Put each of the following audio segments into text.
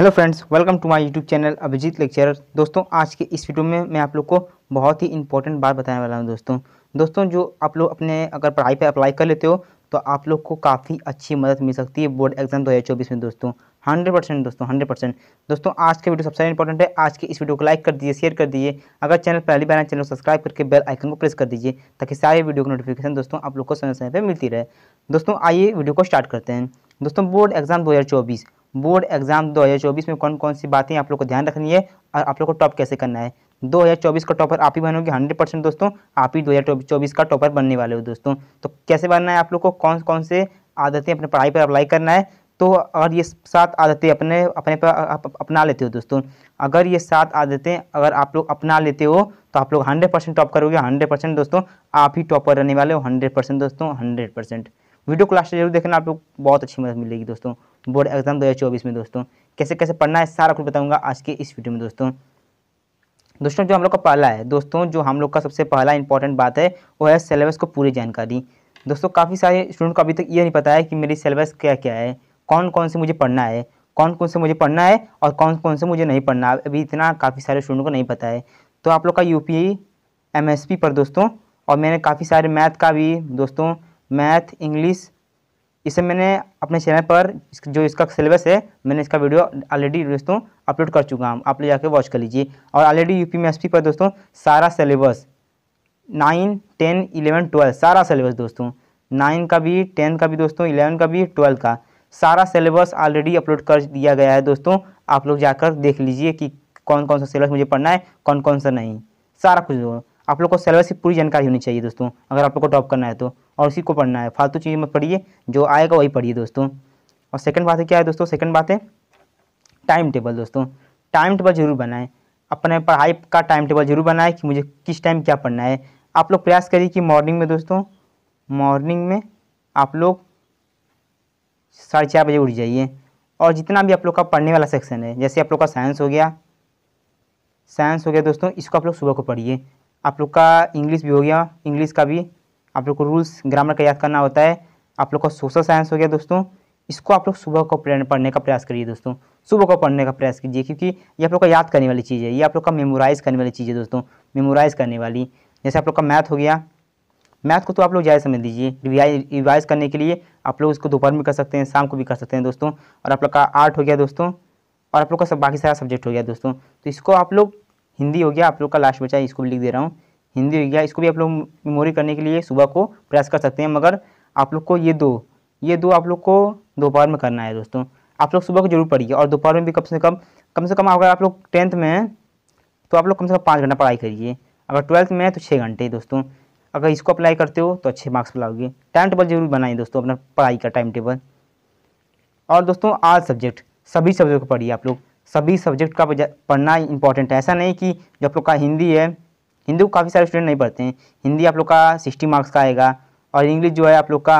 hello friends welcome to my YouTube channel Abhijeet lecturer दोस्तों आज के इस वीडियो में मैं आप लोग को बहुत ही इंपॉर्टेंट बात बताने वाला हूं दोस्तों दोस्तों जो आप लोग अपने अगर पढ़ाई पे अप्लाई कर लेते हो तो आप लोग को काफ़ी अच्छी मदद मिल सकती है बोर्ड एग्जाम दो में दोस्तों हंड्रेड परसेंट दोस्तों हंड्रेड परसेंट दोस्तों आज के वीडियो सबसे इंपॉर्टेंट है आज के इस वीडियो को लाइक कर दीजिए शेयर कर दीजिए अगर चैनल पहली बार चैनल सब्सक्राइब करके बेल आइकन को प्रेस कर दीजिए ताकि सारे वीडियो की नोटिफिकेशन दोस्तों आप लोग को समय समय पर मिलती रहे दोस्तों आइए वीडियो को स्टार्ट करते हैं दोस्तों बोर्ड एग्जाम दो बोर्ड एग्जाम 2024 में कौन कौन सी बातें आप लोग को ध्यान रखनी है और आप लोग को टॉप कैसे करना है 2024 का टॉपर आप ही बनोगे 100 परसेंट दोस्तों आप ही 2024 का टॉपर बनने वाले हो दोस्तों तो कैसे बनना है आप लोग को कौन कौन से आदतें अपने पढ़ाई पर अप्लाई करना है तो अगर ये सात आदतें अपने अपने पर अपना लेते हो दोस्तों अगर ये सात आदतें अगर आप लोग अपना लेते हो तो आप लोग हंड्रेड परसेंट टॉप करोगे हंड्रेड परसेंट दोस्तों आप ही टॉपर रहने वाले हो हंड्रेड परसेंट दोस्तों हंड्रेड परसेंट वीडियो क्लास जरूर देखना आप लोग बहुत अच्छी मदद मिलेगी दोस्तों बोर्ड एग्जाम दो में दोस्तों कैसे कैसे पढ़ना है सारा कुछ बताऊँगा आज के इस वीडियो में दोस्तों दोस्तों जो हम लोग का पहला है दोस्तों जो हम लोग का सबसे पहला इंपॉर्टेंट बात है वो है सिलेबस को पूरी जानकारी दोस्तों काफ़ी सारे स्टूडेंट को अभी तक ये नहीं पता है कि मेरी सिलेबस क्या क्या है कौन कौन से मुझे पढ़ना है कौन कौन से मुझे पढ़ना है और कौन कौन से मुझे नहीं पढ़ना है अभी इतना काफ़ी सारे स्टूडेंट को नहीं पता है तो आप लोग का U P M S P पर दोस्तों और मैंने काफ़ी सारे मैथ का भी दोस्तों मैथ इंग्लिश इसे मैंने अपने चैनल पर जो इसका सिलेबस है मैंने इसका वीडियो ऑलरेडी दोस्तों अपलोड कर चुका हूँ आप लोग जाकर वॉच कर लीजिए और ऑलरेडी यू पी पर दोस्तों सारा syllabus nine ten eleven twelve सारा सिलेबस दोस्तों नाइन का भी टेन का भी दोस्तों इलेवन का भी ट्वेल्व का सारा सिलेबस ऑलरेडी अपलोड कर दिया गया है दोस्तों आप लोग जाकर देख लीजिए कि कौन कौन सा सिलेबस मुझे पढ़ना है कौन कौन सा नहीं सारा कुछ आप लोग को सिलेबस की पूरी जानकारी होनी चाहिए दोस्तों अगर आप लोग को टॉप करना है तो और उसी को पढ़ना है फालतू चीज़ में पढ़िए जो आएगा वही पढ़िए दोस्तों और सेकंड बात है क्या है दोस्तों सेकंड बात है टाइम टेबल दोस्तों टाइम टेबल जरूर बनाएं अपने पढ़ाई का टाइम टेबल जरूर बनाएं कि मुझे किस टाइम क्या पढ़ना है आप लोग प्रयास करिए कि मॉर्निंग में दोस्तों मॉर्निंग में आप लोग साढ़े चार बजे उठ जाइए और जितना भी आप लोग का पढ़ने वाला सेक्शन है जैसे आप लोग का साइंस हो गया साइंस हो गया दोस्तों इसको आप लोग सुबह को पढ़िए आप लोग का इंग्लिश भी हो गया इंग्लिश का भी आप लोग को रूल्स ग्रामर का याद करना होता है आप लोग का सोशल साइंस हो गया दोस्तों इसको आप लोग सुबह को पढ़ने का प्रयास करिए दोस्तों सुबह को पढ़ने का प्रयास कीजिए क्योंकि ये आप लोग का याद करने वाली चीज़ है ये आप लोग का मेमोराइज़ करने वाली चीज़ है दोस्तों मेमोराइज़ करने वाली जैसे आप लोग का मैथ हो गया मैथ को तो आप लोग ज़्यादा समझ लीजिए रिवाइज करने के लिए आप लोग इसको दोपहर में कर सकते हैं शाम को भी कर सकते हैं दोस्तों और आप लोग का आर्ट हो गया दोस्तों और आप लोग का सब बाकी सारा सब्जेक्ट हो गया दोस्तों तो इसको आप लोग हिंदी हो गया आप लोग का लास्ट बचा है इसको भी लिख दे रहा हूँ हिंदी हो गया इसको भी आप लोग मेमोरी करने के लिए सुबह को प्रयास कर सकते हैं मगर आप लोग को ये दो ये दो आप लोग को दोपहर में करना है दोस्तों आप लोग सुबह को जरूर पढ़िए और दोपहर में भी कम से कम कम से कम अगर आप लोग टेंथ में हैं तो आप लोग कम से कम पाँच घंटा पढ़ाई करिए अगर ट्वेल्थ में है तो छः घंटे दोस्तों अगर इसको अप्लाई करते हो तो अच्छे मार्क्स लाओगे टाइम टेबल जरूर बनाइए दोस्तों अपना पढ़ाई का टाइम टेबल और दोस्तों आज सब्जेक्ट सभी सब्जेक्ट को पढ़िए आप लोग सभी सब्जेक्ट का पढ़ना इंपॉर्टेंट है ऐसा नहीं कि जो आप लोग का हिंदी है हिंदी को काफ़ी सारे स्टूडेंट नहीं पढ़ते हैं हिंदी आप लोग का सिक्सटी मार्क्स का आएगा और इंग्लिश जो है आप लोग का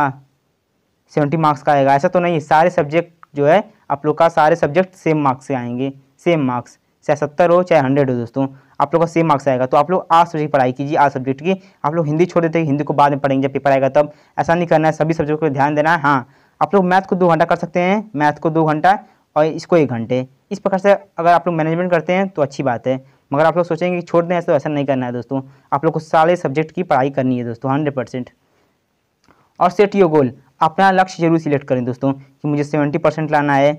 सेवेंटी मार्क्स का आएगा ऐसा तो नहीं सारे सब्जेक्ट जो है आप लोग का सारे सब्जेक्ट सेम मार्क्स से आएंगे सेम मार्क्स चाहे सत्तर हो चाहे हंड्रेड हो दोस्तों आप लोग का सेम मार्क्स आएगा तो आप लोग आज सब्जेक्ट पढ़ाई कीजिए आज सब्जेक्ट की आप लोग हिंदी छोड़ देते हैं हिंदी को बाद में पढ़ेंगे जब पेपर आएगा तब ऐसा नहीं करना है सभी सब्जेक्ट को ध्यान देना है हाँ आप लोग मैथ को दो घंटा कर सकते हैं मैथ को दो घंटा और इसको एक घंटे इस प्रकार से अगर आप लोग मैनेजमेंट करते हैं तो अच्छी बात है मगर आप लोग सोचेंगे कि छोड़ दें तो ऐसा नहीं करना है दोस्तों आप लोग को सारे सब्जेक्ट की पढ़ाई करनी है दोस्तों हंड्रेड परसेंट और सेट यो गोल अपना लक्ष्य जरूर सिलेक्ट करें दोस्तों कि मुझे सेवेंटी परसेंट लाना है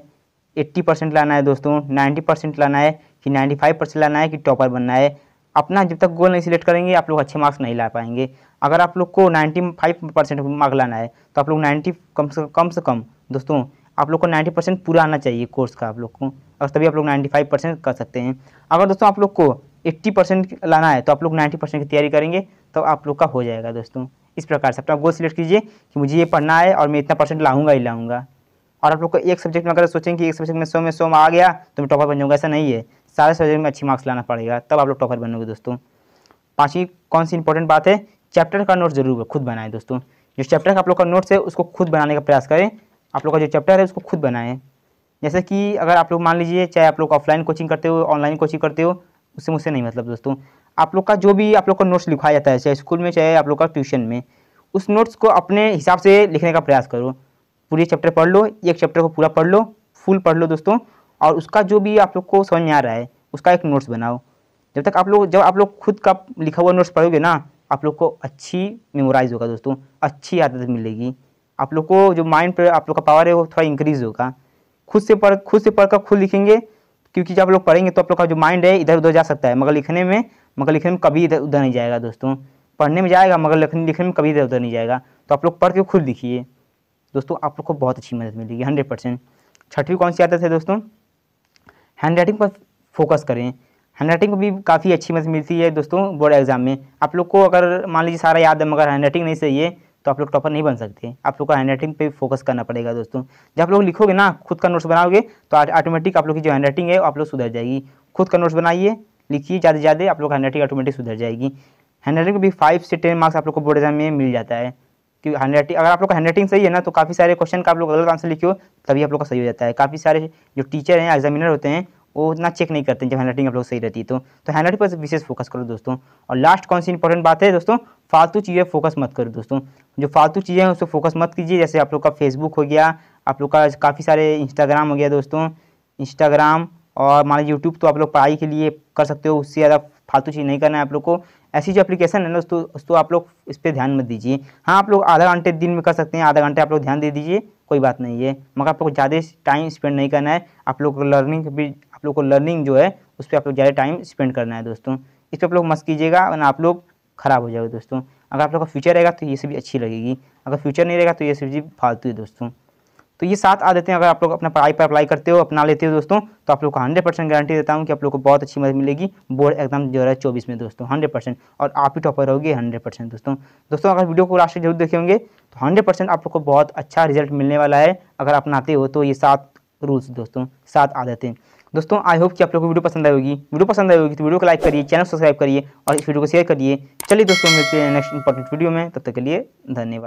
एट्टी परसेंट लाना है दोस्तों नाइन्टी परसेंट लाना है कि नाइन्टी फाइव परसेंट लाना है कि टॉपर बनना है अपना जब तक गोल नहीं सिलेक्ट करेंगे आप लोग अच्छे मार्क्स नहीं ला पाएंगे अगर आप लोग को नाइन्टी फाइव परसेंट मार्क लाना है तो आप लोग नाइन्टी कम से कम से कम दोस्तों आप लोग को 90 परसेंट पूरा आना चाहिए कोर्स का आप लोग को और तभी आप लोग 95 परसेंट कर सकते हैं अगर दोस्तों आप लोग को 80 परसेंट लाना है तो आप लोग 90 परसेंट की तैयारी करेंगे तो आप लोग का हो जाएगा दोस्तों इस प्रकार से अपना गोल सिलेक्ट कीजिए कि मुझे ये पढ़ना है और मैं इतना परसेंट लाऊंगा ही लाऊंगा और आप लोग को एक सब्जेक्ट में अगर सोचें कि एक सब्जेक्ट में सौ में सौ में आ गया तो मैं टॉपर बन जाऊँगा ऐसा नहीं है सारे सब्जेक्ट में अच्छी मार्क्स लाना पड़ेगा तब आप लोग टॉपर बनोगे दोस्तों पाँचवीं कौन सी इंपॉर्टेंट बात है चैप्टर का नोट जरूर खुद बनाए दोस्तों जो चैप्टर का आप लोग का नोट्स है उसको खुद बनाने का प्रयास करें आप लोग का जो चैप्टर है उसको खुद बनाएं जैसे कि अगर आप लोग मान लीजिए चाहे आप लोग ऑफलाइन कोचिंग करते हो ऑनलाइन कोचिंग करते हो उससे मुझसे नहीं मतलब दोस्तों आप लोग का जो भी आप लोग का नोट्स लिखाया जाता है चाहे स्कूल में चाहे आप लोग का ट्यूशन में उस नोट्स को अपने हिसाब से लिखने का प्रयास करो पूरे चैप्टर पढ़ लो एक चैप्टर को पूरा पढ़ लो फुल पढ़ लो दोस्तों और उसका जो भी आप लोग को समझ में आ रहा है उसका एक नोट्स बनाओ जब तक आप लोग जब आप लोग खुद का लिखा हुआ नोट्स पढ़ोगे ना आप लोग को अच्छी मेमोराइज होगा दोस्तों अच्छी आदत मिलेगी आप लोग को जो माइंड पर आप लोग का पावर है वो थोड़ा इंक्रीज होगा खुद से पढ़ खुद से पढ़कर खुद लिखेंगे क्योंकि जब आप लोग पढ़ेंगे तो आप लोग का जो माइंड है इधर उधर जा सकता है मगर लिखने में मगर लिखने में कभी इधर उधर नहीं जाएगा दोस्तों पढ़ने में जाएगा मगर लिखने लिखने में कभी इधर उधर नहीं जाएगा तो आप लोग पढ़ के खुद लिखिए दोस्तों आप लोग को बहुत अच्छी मदद मिलेगी हंड्रेड परसेंट छठवीं कौन सी आदत है दोस्तों हैंड राइटिंग पर फोकस करें हैंड राइटिंग को भी काफ़ी अच्छी मदद मिलती है दोस्तों बोर्ड एग्जाम में आप लोग को अगर मान लीजिए सारा याद है मगर हैंड राइटिंग नहीं सही है तो आप लोग टॉपर नहीं बन सकते आप लोग को हैंड राइटिंग पर फोकस करना पड़ेगा दोस्तों जब आप लोग लिखोगे ना खुद का नोट्स बनाओगे तो ऑटोमेटिक आप लोग की जो हैंड राइटिंग है आप लोग सुधर जाएगी खुद का नोट्स बनाइए लिखिए ज़्यादा से ज़्यादा आप लोग हैंड राइटिंग ऑटोमेटिक सुधर जाएगी हैंड राइटिंग भी फाइव से टेन मार्क्स आप लोग को बोर्ड एग्जाम में मिल जाता है कि हैंड राइटिंग अगर आप लोग का हैंड राइटिंग सही है ना तो काफ़ी सारे क्वेश्चन का आप लोग गलत आंसर लिखियो तभी आप लोग का सही हो जाता है काफ़ी सारे जो टीचर हैं एग्जामिनर होते हैं वो उतना चेक नहीं करते जब हैंड राइटिंग आप लोग सही रहती है तो तो हैंड राइटिंग पर विशेष फोकस करो दोस्तों और लास्ट कौन सी इंपॉर्टेंट बात है दोस्तों फालतू चीज़ें फोकस मत करो दोस्तों जो फालतू चीज़ें हैं उसको फोकस मत कीजिए जैसे आप लोग का फेसबुक हो गया आप लोग का काफ़ी सारे इंस्टाग्राम हो गया दोस्तों इंस्टाग्राम और मान लीजिए यूट्यूब तो आप लोग पढ़ाई के लिए कर सकते हो उससे ज़्यादा फालतू चीज़ नहीं करना है आप लोग को ऐसी जो एप्लीकेशन है ना दोस्तों उसको आप लोग इस पर ध्यान मत दीजिए हाँ आप लोग आधा घंटे दिन में कर सकते हैं आधा घंटे आप लोग ध्यान दे दीजिए कोई बात नहीं है मगर आप लोग ज़्यादा टाइम स्पेंड नहीं करना है आप लोग लर्निंग भी आप लोग को लर्निंग जो है उस पर आप लोग ज़्यादा टाइम स्पेंड करना है दोस्तों इस पर आप लोग मस्त कीजिएगा वरना आप लोग खराब हो जाएगा दोस्तों अगर आप लोग का फ्यूचर रहेगा तो ये सभी अच्छी लगेगी अगर फ्यूचर नहीं रहेगा तो ये सभी फालतू है दोस्तों तो ये सात आ देते हैं अगर आप लोग अपना पढ़ाई पर अप्लाई करते हो अपना लेते हो दोस्तों तो आप लोग को हंड्रेड परसेंट गारंटी देता हूँ कि आप लोग को बहुत अच्छी मदद मिलेगी बोर्ड एग्जाम जो है चौबीस में दोस्तों हंड्रेड परसेंट और आप ही टॉपर रहोगे हंड्रेड परसेंट दोस्तों दोस्तों अगर वीडियो को लास्ट जरूर देखे होंगे तो हंड्रेड परसेंट आप लोग को बहुत अच्छा रिजल्ट मिलने वाला है अगर अपनाते हो तो ये सात रूल्स दोस्तों सात आदतें दोस्तों आई होप कि आप लोगों को वीडियो पसंद आई होगी वीडियो पसंद आई होगी तो वीडियो को लाइक करिए चैनल सब्सक्राइब करिए और इस वीडियो को शेयर करिए चलिए दोस्तों मिलते हैं नेक्स्ट इंपॉर्टेंट वीडियो में तब तक के लिए धन्यवाद